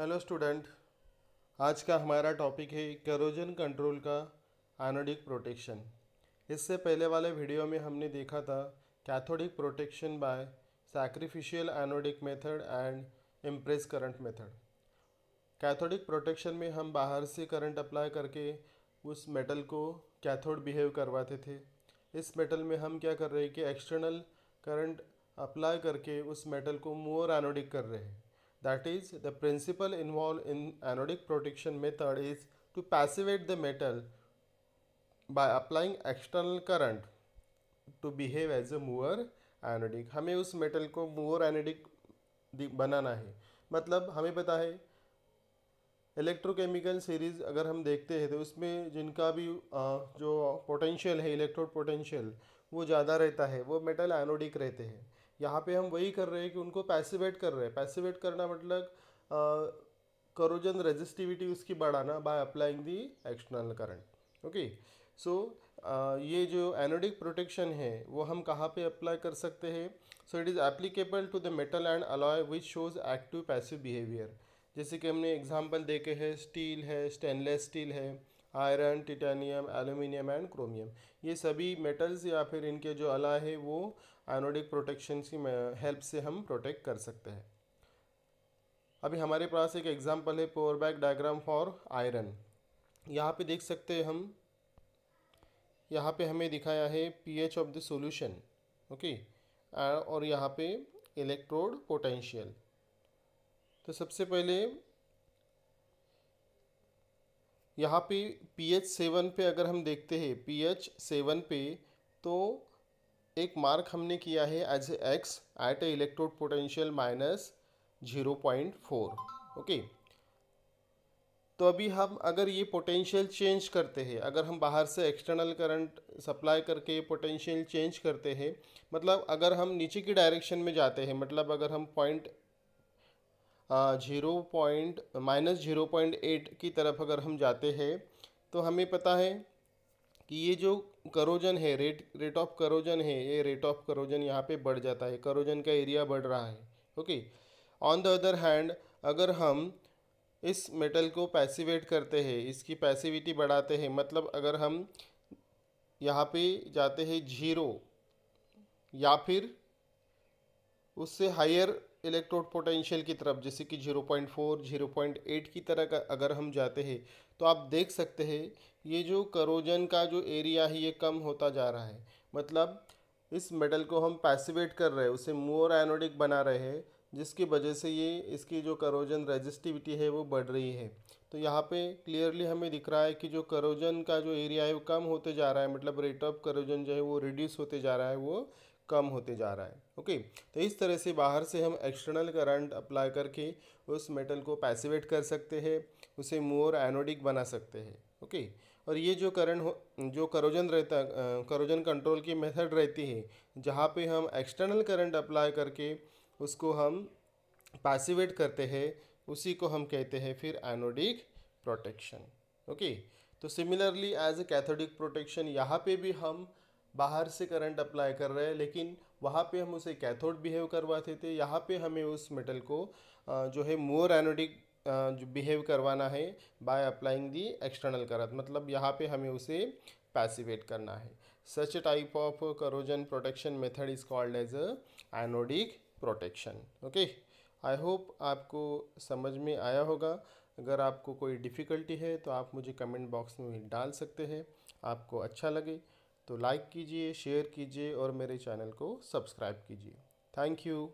hello student आज का हमारा टॉपिक है करोजन कंट्रोल का एनोडिक प्रोटेक्शन इससे पहले वाले वीडियो में हमने देखा था cathodic protection by sacrificial anodic method and impress current method cathodic protection में हम बाहर से करंट अप्लाई करके उस मेटल को कैथोड बिहेव करवाते थे इस मेटल में हम क्या कर रहे हैं कि एक्सटर्नल करंट अप्लाई करके उस मेटल को मोर एनोडिक कर रहे हैं That is, the principle involved in anodic protection method is to passivate the metal by applying external current to behave as a mover anodic हमें उस metal को मोर anodic बनाना है मतलब हमें पता है इलेक्ट्रोकेमिकल सीरीज़ अगर हम देखते हैं तो उसमें जिनका भी जो पोटेंशियल है इलेक्ट्रोड पोटेंशियल वो ज़्यादा रहता है वो मेटल एनोडिक रहते हैं यहाँ पे हम वही कर रहे हैं कि उनको पैसिवेट कर रहे हैं पैसिवेट करना मतलब करोजन रेजिस्टिविटी उसकी बढ़ाना by applying the external current okay so ये जो एनोडिक प्रोटेक्शन है वो हम कहाँ पे अप्लाई कर सकते हैं so it is applicable to the metal and alloy which shows active passive behaviour जैसे कि हमने एग्जाम्पल देखे है स्टील है स्टेनलेस स्टील है iron titanium aluminium and chromium ये सभी मेटल्स या फिर इनके जो अला है वो आयनोडिक प्रोटेक्शन की हेल्प से हम प्रोटेक्ट कर सकते हैं अभी हमारे पास एक एग्जाम्पल है Pourbaix diagram for iron यहाँ पे देख सकते हैं हम यहाँ पे हमें दिखाया है pH of the solution okay और यहाँ पे इलेक्ट्रोड पोटेंशियल तो सबसे पहले यहाँ पे पीएच सेवन पे अगर हम देखते हैं पीएच सेवन पे तो एक मार्क हमने किया है as X at a electrode potential minus zero point four okay तो अभी हम अगर ये पोटेंशियल चेंज करते हैं अगर हम बाहर से एक्सटर्नल करंट सप्लाई करके पोटेंशियल चेंज करते हैं मतलब अगर हम नीचे की डायरेक्शन में जाते हैं मतलब अगर हम point zero point minus zero point eight की तरफ अगर हम जाते हैं तो हमें पता है कि ये जो करोजन है रेट रेट ऑफ करोजन है ये रेट ऑफ करोजन यहाँ पे बढ़ जाता है करोजन का एरिया बढ़ रहा है okay on the other hand अगर हम इस मेटल को पैसिवेट करते हैं इसकी पैसिविटी बढ़ाते हैं मतलब अगर हम यहाँ पे जाते हैं जीरो या फिर उससे हायर इलेक्ट्रोड पोटेंशियल की तरफ जैसे कि 0.4, 0.8 की तरह का अगर हम जाते हैं तो आप देख सकते हैं ये जो करोजन का जो एरिया है ये कम होता जा रहा है मतलब इस मेटल को हम पैसिवेट कर रहे हैं उसे मोर एनोडिक बना रहे हैं जिसकी वजह से ये इसकी जो करोजन रेजिस्टिविटी है वो बढ़ रही है तो यहाँ पे क्लियरली हमें दिख रहा है कि जो करोजन का जो एरिया है वो कम होते जा रहा है मतलब रेट ऑफ करोजन जो है वो रिड्यूस होते जा रहा है वो कम होते जा रहा है ओके तो इस तरह से बाहर से हम एक्सटर्नल करंट अप्लाई करके उस मेटल को पैसिवेट कर सकते हैं उसे मोर एनोडिक बना सकते हैं ओके और ये जो करंट हो जो करोजन रहता करोजन कंट्रोल की मेथड रहती है जहाँ पे हम एक्सटर्नल करंट अप्लाई करके उसको हम पैसिवेट करते हैं उसी को हम कहते हैं फिर एनोडिक प्रोटेक्शन ओके तो similarly as a cathodic protection यहाँ पे भी हम बाहर से करंट अप्लाई कर रहे हैं लेकिन वहाँ पे हम उसे कैथोड बिहेव करवाते थे यहाँ पे हमें उस मेटल को जो है मोर एनोडिक जो बिहेव करवाना है by applying the external current मतलब यहाँ पे हमें उसे पैसिवेट करना है such type of corrosion protection method is called as anodic protection okay I hope आपको समझ में आया होगा अगर आपको कोई डिफ़िकल्टी है तो आप मुझे कमेंट बॉक्स में डाल सकते हैं आपको अच्छा लगे तो लाइक कीजिए शेयर कीजिए और मेरे चैनल को सब्सक्राइब कीजिए थैंक यू